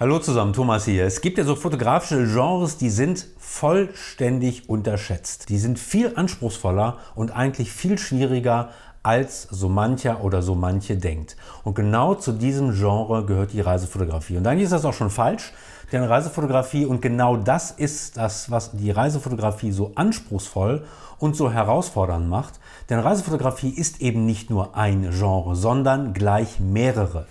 Hallo zusammen, Thomas hier. Es gibt ja so fotografische Genres, die sind vollständig unterschätzt. Die sind viel anspruchsvoller und eigentlich viel schwieriger, als so mancher oder so manche denkt. Und genau zu diesem Genre gehört die Reisefotografie. Und eigentlich ist das auch schon falsch, denn Reisefotografie und genau das ist das, was die Reisefotografie so anspruchsvoll und so herausfordernd macht. Denn Reisefotografie ist eben nicht nur ein Genre, sondern gleich mehrere.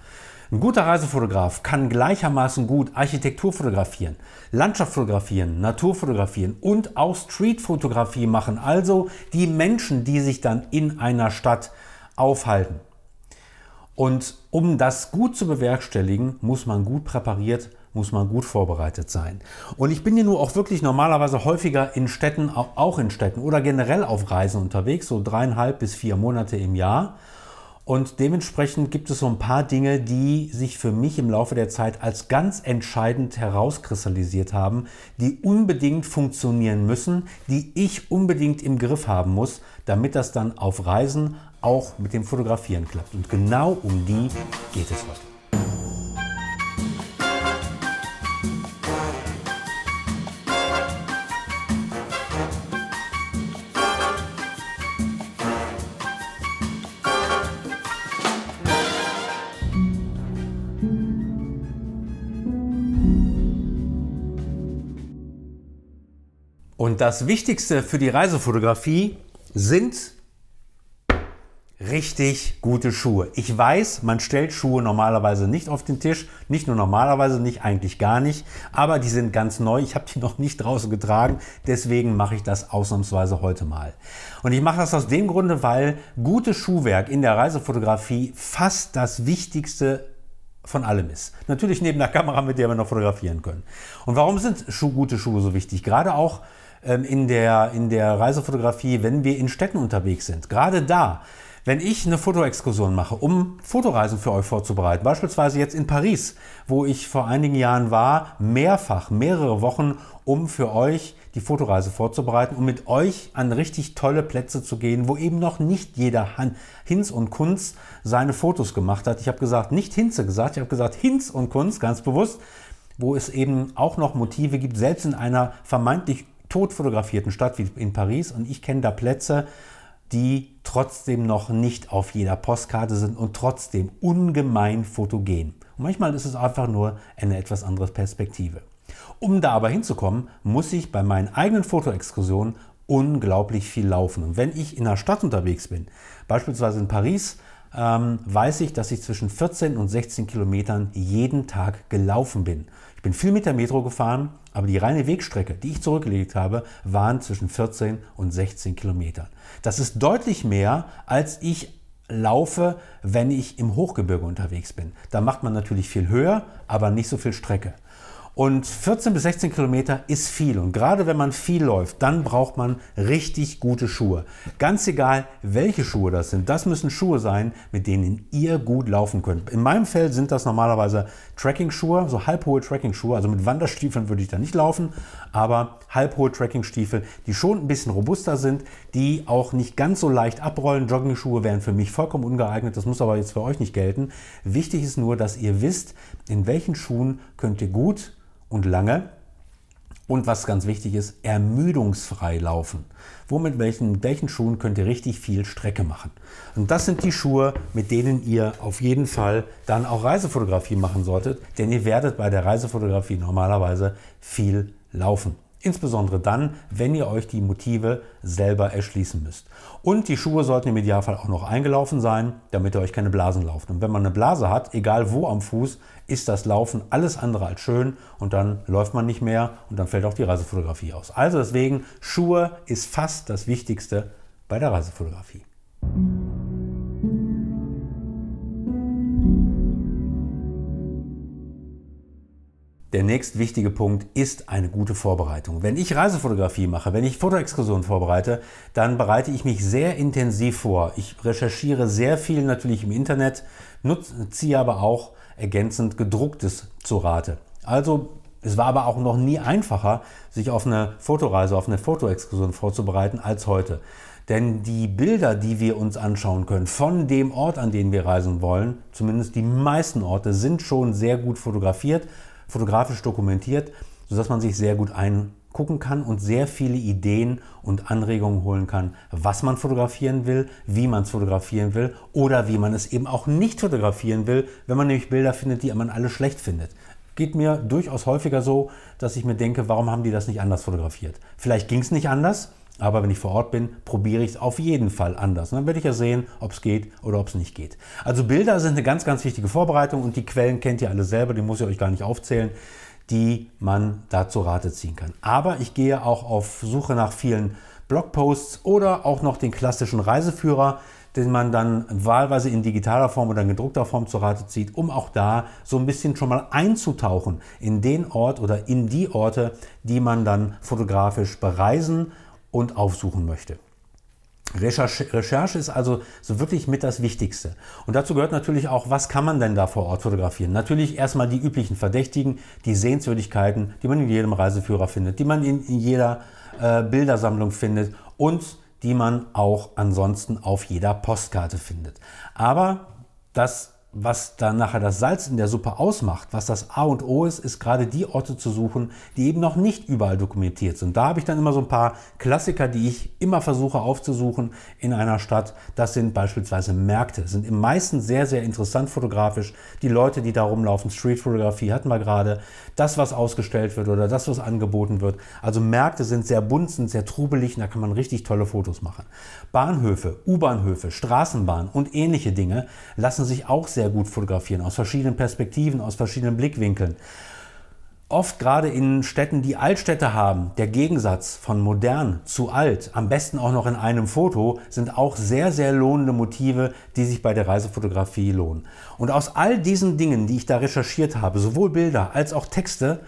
Ein guter Reisefotograf kann gleichermaßen gut Architektur fotografieren, Landschaft fotografieren, Natur fotografieren und auch Streetfotografie machen, also die Menschen, die sich dann in einer Stadt aufhalten. Und um das gut zu bewerkstelligen, muss man gut präpariert, muss man gut vorbereitet sein. Und ich bin ja nur auch wirklich normalerweise häufiger in Städten, auch in Städten oder generell auf Reisen unterwegs, so dreieinhalb bis vier Monate im Jahr. Und dementsprechend gibt es so ein paar Dinge, die sich für mich im Laufe der Zeit als ganz entscheidend herauskristallisiert haben, die unbedingt funktionieren müssen, die ich unbedingt im Griff haben muss, damit das dann auf Reisen auch mit dem Fotografieren klappt. Und genau um die geht es heute. Und das Wichtigste für die Reisefotografie sind richtig gute Schuhe. Ich weiß, man stellt Schuhe normalerweise nicht auf den Tisch. Nicht nur normalerweise, nicht eigentlich gar nicht. Aber die sind ganz neu. Ich habe die noch nicht draußen getragen. Deswegen mache ich das ausnahmsweise heute mal. Und ich mache das aus dem Grunde, weil gutes Schuhwerk in der Reisefotografie fast das Wichtigste von allem ist. Natürlich neben der Kamera, mit der wir noch fotografieren können. Und warum sind Schu gute Schuhe so wichtig? Gerade auch ähm, in, der, in der Reisefotografie, wenn wir in Städten unterwegs sind. Gerade da, wenn ich eine Fotoexkursion mache, um Fotoreisen für euch vorzubereiten, beispielsweise jetzt in Paris, wo ich vor einigen Jahren war, mehrfach, mehrere Wochen, um für euch die Fotoreise vorzubereiten, um mit euch an richtig tolle Plätze zu gehen, wo eben noch nicht jeder Han Hinz und Kunz seine Fotos gemacht hat. Ich habe gesagt, nicht Hinze gesagt, ich habe gesagt Hinz und Kunz, ganz bewusst, wo es eben auch noch Motive gibt, selbst in einer vermeintlich totfotografierten Stadt wie in Paris und ich kenne da Plätze, die trotzdem noch nicht auf jeder Postkarte sind und trotzdem ungemein fotogen. Und manchmal ist es einfach nur eine etwas andere Perspektive. Um da aber hinzukommen, muss ich bei meinen eigenen Fotoexkursionen unglaublich viel laufen. Und wenn ich in der Stadt unterwegs bin, beispielsweise in Paris, ähm, weiß ich, dass ich zwischen 14 und 16 Kilometern jeden Tag gelaufen bin. Ich bin viel mit der Metro gefahren, aber die reine Wegstrecke, die ich zurückgelegt habe, waren zwischen 14 und 16 Kilometern. Das ist deutlich mehr, als ich laufe, wenn ich im Hochgebirge unterwegs bin. Da macht man natürlich viel höher, aber nicht so viel Strecke. Und 14 bis 16 Kilometer ist viel. Und gerade wenn man viel läuft, dann braucht man richtig gute Schuhe. Ganz egal, welche Schuhe das sind. Das müssen Schuhe sein, mit denen ihr gut laufen könnt. In meinem Fall sind das normalerweise tracking schuhe so halbhohe tracking schuhe Also mit Wanderstiefeln würde ich da nicht laufen, aber halbhohe tracking stiefel die schon ein bisschen robuster sind, die auch nicht ganz so leicht abrollen. Jogging-Schuhe wären für mich vollkommen ungeeignet. Das muss aber jetzt für euch nicht gelten. Wichtig ist nur, dass ihr wisst, in welchen Schuhen könnt ihr gut und lange. Und was ganz wichtig ist, ermüdungsfrei laufen. Womit welchen, mit welchen Schuhen könnt ihr richtig viel Strecke machen? Und das sind die Schuhe, mit denen ihr auf jeden Fall dann auch Reisefotografie machen solltet, denn ihr werdet bei der Reisefotografie normalerweise viel laufen. Insbesondere dann, wenn ihr euch die Motive selber erschließen müsst. Und die Schuhe sollten im Idealfall auch noch eingelaufen sein, damit ihr euch keine Blasen lauft. Und wenn man eine Blase hat, egal wo am Fuß, ist das Laufen alles andere als schön und dann läuft man nicht mehr und dann fällt auch die Reisefotografie aus. Also deswegen, Schuhe ist fast das Wichtigste bei der Reisefotografie. Der nächst wichtige Punkt ist eine gute Vorbereitung. Wenn ich Reisefotografie mache, wenn ich Fotoexkursionen vorbereite, dann bereite ich mich sehr intensiv vor. Ich recherchiere sehr viel natürlich im Internet, nutze, ziehe aber auch ergänzend gedrucktes zu Rate. Also es war aber auch noch nie einfacher, sich auf eine Fotoreise, auf eine Fotoexkursion vorzubereiten als heute. Denn die Bilder, die wir uns anschauen können von dem Ort, an den wir reisen wollen, zumindest die meisten Orte, sind schon sehr gut fotografiert, fotografisch dokumentiert, sodass man sich sehr gut eingucken kann und sehr viele Ideen und Anregungen holen kann, was man fotografieren will, wie man es fotografieren will oder wie man es eben auch nicht fotografieren will, wenn man nämlich Bilder findet, die man alle schlecht findet geht mir durchaus häufiger so, dass ich mir denke, warum haben die das nicht anders fotografiert? Vielleicht ging es nicht anders, aber wenn ich vor Ort bin, probiere ich es auf jeden Fall anders. Und dann werde ich ja sehen, ob es geht oder ob es nicht geht. Also Bilder sind eine ganz, ganz wichtige Vorbereitung und die Quellen kennt ihr alle selber, die muss ich euch gar nicht aufzählen, die man dazu Rate ziehen kann. Aber ich gehe auch auf Suche nach vielen Blogposts oder auch noch den klassischen Reiseführer, den man dann wahlweise in digitaler Form oder in gedruckter Form zu Rate zieht, um auch da so ein bisschen schon mal einzutauchen in den Ort oder in die Orte, die man dann fotografisch bereisen kann und aufsuchen möchte. Recherche, Recherche, ist also so wirklich mit das Wichtigste. Und dazu gehört natürlich auch, was kann man denn da vor Ort fotografieren? Natürlich erstmal die üblichen Verdächtigen, die Sehenswürdigkeiten, die man in jedem Reiseführer findet, die man in, in jeder äh, Bildersammlung findet und die man auch ansonsten auf jeder Postkarte findet. Aber das was dann nachher das Salz in der Suppe ausmacht, was das A und O ist, ist gerade die Orte zu suchen, die eben noch nicht überall dokumentiert sind. Da habe ich dann immer so ein paar Klassiker, die ich immer versuche aufzusuchen in einer Stadt. Das sind beispielsweise Märkte, sind im meisten sehr, sehr interessant fotografisch. Die Leute, die da rumlaufen, Streetfotografie hatten wir gerade, das, was ausgestellt wird oder das, was angeboten wird. Also Märkte sind sehr bunt, sind sehr trubelig und da kann man richtig tolle Fotos machen. Bahnhöfe, U-Bahnhöfe, Straßenbahn und ähnliche Dinge lassen sich auch sehr sehr gut fotografieren, aus verschiedenen Perspektiven, aus verschiedenen Blickwinkeln. Oft gerade in Städten, die Altstädte haben, der Gegensatz von modern zu alt, am besten auch noch in einem Foto, sind auch sehr, sehr lohnende Motive, die sich bei der Reisefotografie lohnen. Und aus all diesen Dingen, die ich da recherchiert habe, sowohl Bilder als auch Texte,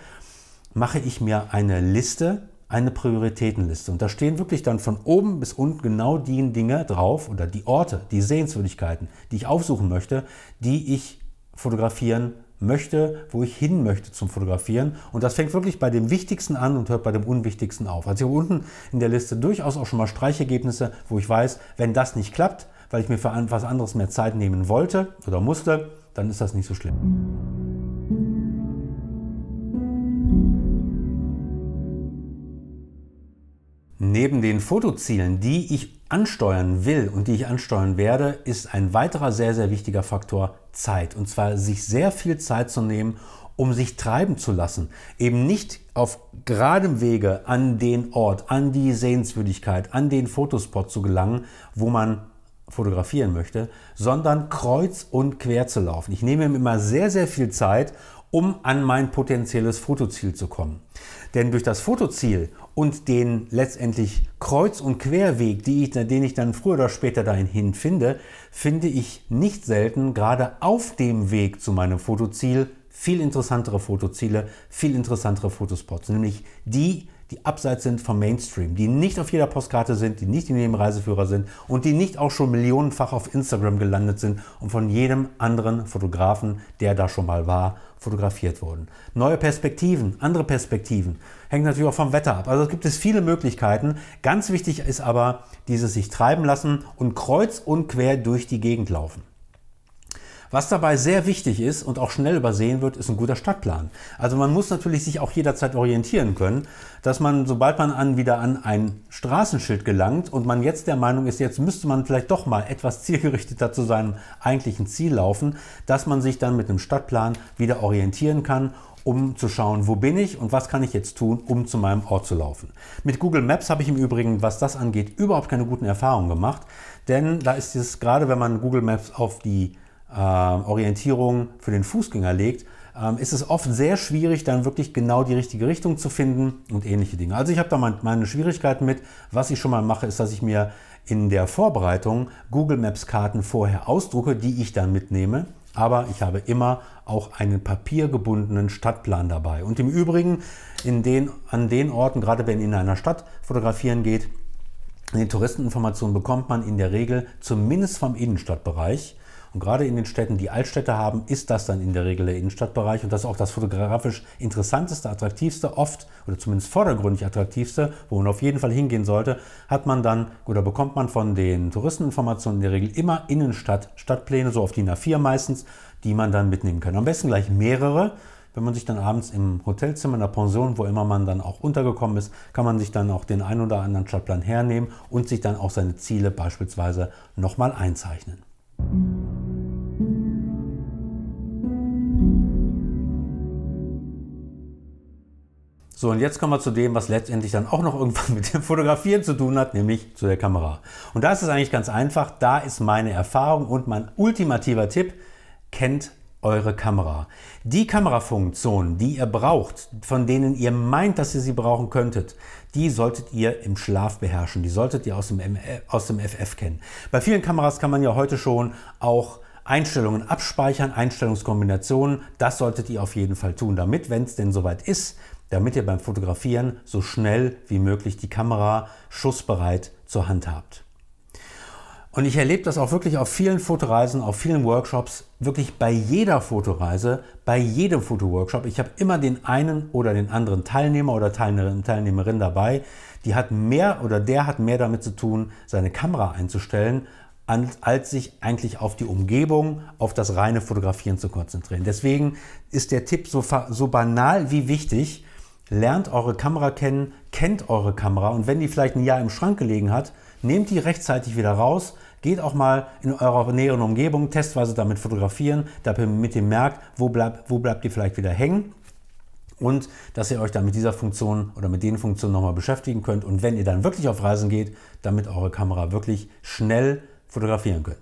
mache ich mir eine Liste eine Prioritätenliste. Und da stehen wirklich dann von oben bis unten genau die Dinge drauf oder die Orte, die Sehenswürdigkeiten, die ich aufsuchen möchte, die ich fotografieren möchte, wo ich hin möchte zum Fotografieren. Und das fängt wirklich bei dem Wichtigsten an und hört bei dem Unwichtigsten auf. Also hier unten in der Liste durchaus auch schon mal Streichergebnisse, wo ich weiß, wenn das nicht klappt, weil ich mir für etwas anderes mehr Zeit nehmen wollte oder musste, dann ist das nicht so schlimm. Neben den Fotozielen, die ich ansteuern will und die ich ansteuern werde, ist ein weiterer sehr, sehr wichtiger Faktor Zeit. Und zwar sich sehr viel Zeit zu nehmen, um sich treiben zu lassen. Eben nicht auf geradem Wege an den Ort, an die Sehenswürdigkeit, an den Fotospot zu gelangen, wo man fotografieren möchte, sondern kreuz und quer zu laufen. Ich nehme mir immer sehr, sehr viel Zeit, um an mein potenzielles Fotoziel zu kommen. Denn durch das Fotoziel und den letztendlich Kreuz- und Querweg, ich, den ich dann früher oder später dahin finde, finde ich nicht selten gerade auf dem Weg zu meinem Fotoziel viel interessantere Fotoziele, viel interessantere Fotospots, nämlich die, die abseits sind vom Mainstream, die nicht auf jeder Postkarte sind, die nicht in jedem Reiseführer sind und die nicht auch schon millionenfach auf Instagram gelandet sind und von jedem anderen Fotografen, der da schon mal war, fotografiert wurden. Neue Perspektiven, andere Perspektiven, hängt natürlich auch vom Wetter ab. Also es gibt es viele Möglichkeiten. Ganz wichtig ist aber dieses sich treiben lassen und kreuz und quer durch die Gegend laufen. Was dabei sehr wichtig ist und auch schnell übersehen wird, ist ein guter Stadtplan. Also man muss natürlich sich auch jederzeit orientieren können, dass man, sobald man an, wieder an ein Straßenschild gelangt und man jetzt der Meinung ist, jetzt müsste man vielleicht doch mal etwas zielgerichteter zu seinem eigentlichen Ziel laufen, dass man sich dann mit einem Stadtplan wieder orientieren kann um zu schauen, wo bin ich und was kann ich jetzt tun, um zu meinem Ort zu laufen. Mit Google Maps habe ich im Übrigen, was das angeht, überhaupt keine guten Erfahrungen gemacht, denn da ist es gerade, wenn man Google Maps auf die ähm, Orientierung für den Fußgänger legt, ähm, ist es oft sehr schwierig, dann wirklich genau die richtige Richtung zu finden und ähnliche Dinge. Also ich habe da meine Schwierigkeiten mit. Was ich schon mal mache, ist, dass ich mir in der Vorbereitung Google Maps Karten vorher ausdrucke, die ich dann mitnehme. Aber ich habe immer auch einen papiergebundenen Stadtplan dabei. Und im Übrigen, in den, an den Orten, gerade wenn in einer Stadt fotografieren geht, die Touristeninformation bekommt man in der Regel zumindest vom Innenstadtbereich und gerade in den Städten, die Altstädte haben, ist das dann in der Regel der Innenstadtbereich und das ist auch das fotografisch interessanteste, attraktivste, oft oder zumindest vordergründig attraktivste, wo man auf jeden Fall hingehen sollte, hat man dann oder bekommt man von den Touristeninformationen in der Regel immer Innenstadt, Stadtpläne, so auf DIN A4 meistens, die man dann mitnehmen kann. Am besten gleich mehrere, wenn man sich dann abends im Hotelzimmer, in der Pension, wo immer man dann auch untergekommen ist, kann man sich dann auch den ein oder anderen Stadtplan hernehmen und sich dann auch seine Ziele beispielsweise nochmal einzeichnen. So, und jetzt kommen wir zu dem, was letztendlich dann auch noch irgendwann mit dem Fotografieren zu tun hat, nämlich zu der Kamera. Und da ist es eigentlich ganz einfach. Da ist meine Erfahrung und mein ultimativer Tipp, kennt eure Kamera. Die Kamerafunktionen, die ihr braucht, von denen ihr meint, dass ihr sie brauchen könntet, die solltet ihr im Schlaf beherrschen. Die solltet ihr aus dem, äh, aus dem FF kennen. Bei vielen Kameras kann man ja heute schon auch Einstellungen abspeichern, Einstellungskombinationen, das solltet ihr auf jeden Fall tun, damit, wenn es denn soweit ist, damit ihr beim Fotografieren so schnell wie möglich die Kamera schussbereit zur Hand habt. Und ich erlebe das auch wirklich auf vielen Fotoreisen, auf vielen Workshops, wirklich bei jeder Fotoreise, bei jedem Fotoworkshop. Ich habe immer den einen oder den anderen Teilnehmer oder Teilnehmerin, Teilnehmerin dabei, die hat mehr oder der hat mehr damit zu tun, seine Kamera einzustellen, als sich eigentlich auf die Umgebung, auf das reine Fotografieren zu konzentrieren. Deswegen ist der Tipp so, so banal wie wichtig. Lernt eure Kamera kennen, kennt eure Kamera und wenn die vielleicht ein Jahr im Schrank gelegen hat, nehmt die rechtzeitig wieder raus, geht auch mal in eurer näheren Umgebung testweise damit fotografieren, damit ihr merkt, wo bleibt, wo bleibt ihr vielleicht wieder hängen und dass ihr euch dann mit dieser Funktion oder mit den Funktionen nochmal beschäftigen könnt und wenn ihr dann wirklich auf Reisen geht, damit eure Kamera wirklich schnell fotografieren könnt.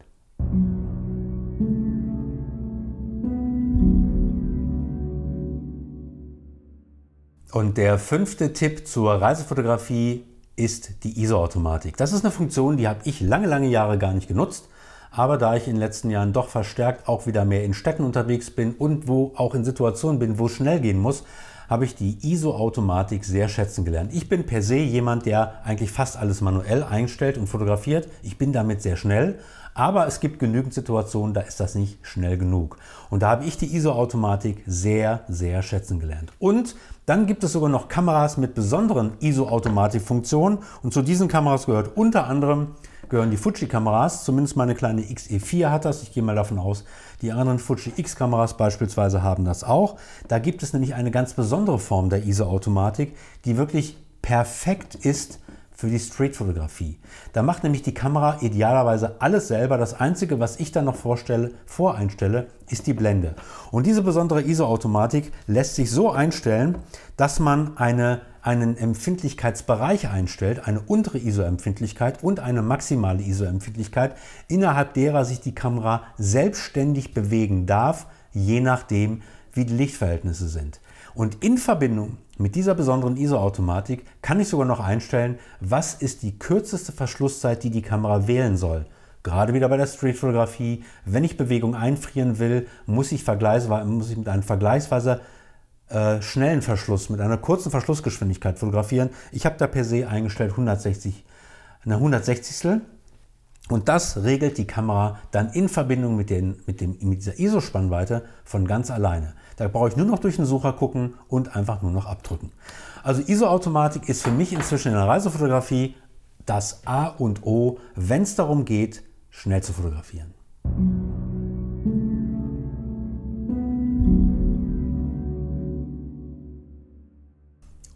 Und der fünfte Tipp zur Reisefotografie ist die ISO-Automatik. Das ist eine Funktion, die habe ich lange, lange Jahre gar nicht genutzt. Aber da ich in den letzten Jahren doch verstärkt auch wieder mehr in Städten unterwegs bin und wo auch in Situationen bin, wo es schnell gehen muss, habe ich die ISO-Automatik sehr schätzen gelernt. Ich bin per se jemand, der eigentlich fast alles manuell einstellt und fotografiert. Ich bin damit sehr schnell, aber es gibt genügend Situationen, da ist das nicht schnell genug. Und da habe ich die ISO-Automatik sehr, sehr schätzen gelernt. Und dann gibt es sogar noch Kameras mit besonderen ISO-Automatik-Funktionen. Und zu diesen Kameras gehört unter anderem gehören die Fuji-Kameras. Zumindest meine kleine XE4 hat das. Ich gehe mal davon aus, die anderen Fuji X-Kameras beispielsweise haben das auch. Da gibt es nämlich eine ganz besondere Form der ISO-Automatik, die wirklich perfekt ist für die Street-Fotografie. Da macht nämlich die Kamera idealerweise alles selber. Das Einzige, was ich dann noch vorstelle, voreinstelle, ist die Blende. Und diese besondere ISO-Automatik lässt sich so einstellen, dass man eine einen Empfindlichkeitsbereich einstellt, eine untere ISO-Empfindlichkeit und eine maximale ISO-Empfindlichkeit, innerhalb derer sich die Kamera selbstständig bewegen darf, je nachdem, wie die Lichtverhältnisse sind. Und in Verbindung mit dieser besonderen ISO-Automatik kann ich sogar noch einstellen, was ist die kürzeste Verschlusszeit, die die Kamera wählen soll. Gerade wieder bei der Streetfotografie, wenn ich Bewegung einfrieren will, muss ich, muss ich mit einem vergleichsweise äh, schnellen Verschluss, mit einer kurzen Verschlussgeschwindigkeit fotografieren. Ich habe da per se eingestellt 160, eine 160. Und das regelt die Kamera dann in Verbindung mit, den, mit, dem, mit dieser ISO-Spannweite von ganz alleine. Da brauche ich nur noch durch den Sucher gucken und einfach nur noch abdrücken. Also ISO-Automatik ist für mich inzwischen in der Reisefotografie das A und O, wenn es darum geht, schnell zu fotografieren.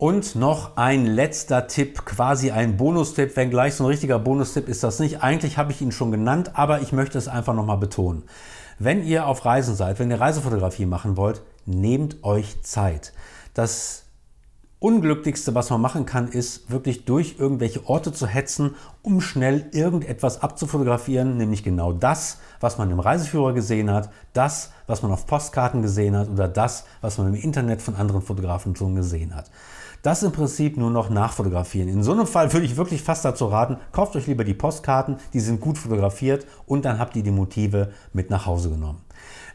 Und noch ein letzter Tipp, quasi ein Bonustipp, wenn gleich so ein richtiger Bonustipp ist das nicht. Eigentlich habe ich ihn schon genannt, aber ich möchte es einfach nochmal betonen. Wenn ihr auf Reisen seid, wenn ihr Reisefotografie machen wollt, nehmt euch Zeit. Das Unglücklichste, was man machen kann, ist wirklich durch irgendwelche Orte zu hetzen, um schnell irgendetwas abzufotografieren, nämlich genau das, was man im Reiseführer gesehen hat, das, was man auf Postkarten gesehen hat oder das, was man im Internet von anderen Fotografen schon gesehen hat das im Prinzip nur noch nachfotografieren. In so einem Fall würde ich wirklich fast dazu raten, kauft euch lieber die Postkarten, die sind gut fotografiert und dann habt ihr die Motive mit nach Hause genommen.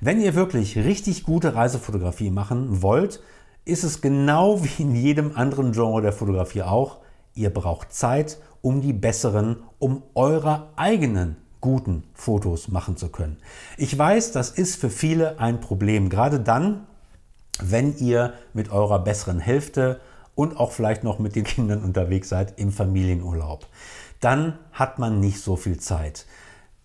Wenn ihr wirklich richtig gute Reisefotografie machen wollt, ist es genau wie in jedem anderen Genre der Fotografie auch, ihr braucht Zeit, um die besseren, um eure eigenen guten Fotos machen zu können. Ich weiß, das ist für viele ein Problem, gerade dann, wenn ihr mit eurer besseren Hälfte und auch vielleicht noch mit den Kindern unterwegs seid im Familienurlaub. Dann hat man nicht so viel Zeit.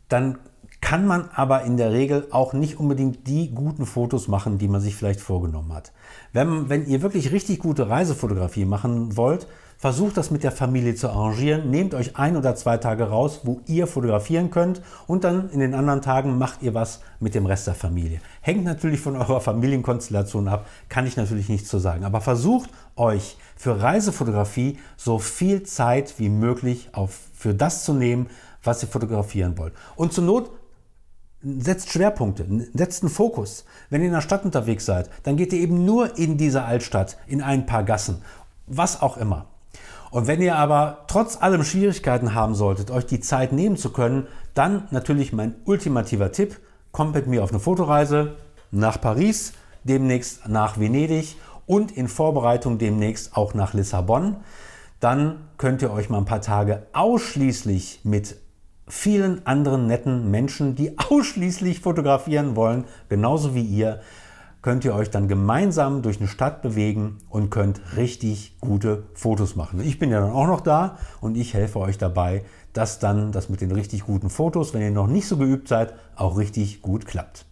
Dann kann man aber in der Regel auch nicht unbedingt die guten Fotos machen, die man sich vielleicht vorgenommen hat. Wenn, wenn ihr wirklich richtig gute Reisefotografie machen wollt, Versucht das mit der Familie zu arrangieren. Nehmt euch ein oder zwei Tage raus, wo ihr fotografieren könnt und dann in den anderen Tagen macht ihr was mit dem Rest der Familie. Hängt natürlich von eurer Familienkonstellation ab, kann ich natürlich nicht so sagen. Aber versucht euch für Reisefotografie so viel Zeit wie möglich auf, für das zu nehmen, was ihr fotografieren wollt. Und zur Not setzt Schwerpunkte, setzt einen Fokus. Wenn ihr in der Stadt unterwegs seid, dann geht ihr eben nur in dieser Altstadt, in ein paar Gassen, was auch immer. Und wenn ihr aber trotz allem Schwierigkeiten haben solltet, euch die Zeit nehmen zu können, dann natürlich mein ultimativer Tipp, kommt mit mir auf eine Fotoreise nach Paris, demnächst nach Venedig und in Vorbereitung demnächst auch nach Lissabon. Dann könnt ihr euch mal ein paar Tage ausschließlich mit vielen anderen netten Menschen, die ausschließlich fotografieren wollen, genauso wie ihr, könnt ihr euch dann gemeinsam durch eine Stadt bewegen und könnt richtig gute Fotos machen. Ich bin ja dann auch noch da und ich helfe euch dabei, dass dann das mit den richtig guten Fotos, wenn ihr noch nicht so geübt seid, auch richtig gut klappt.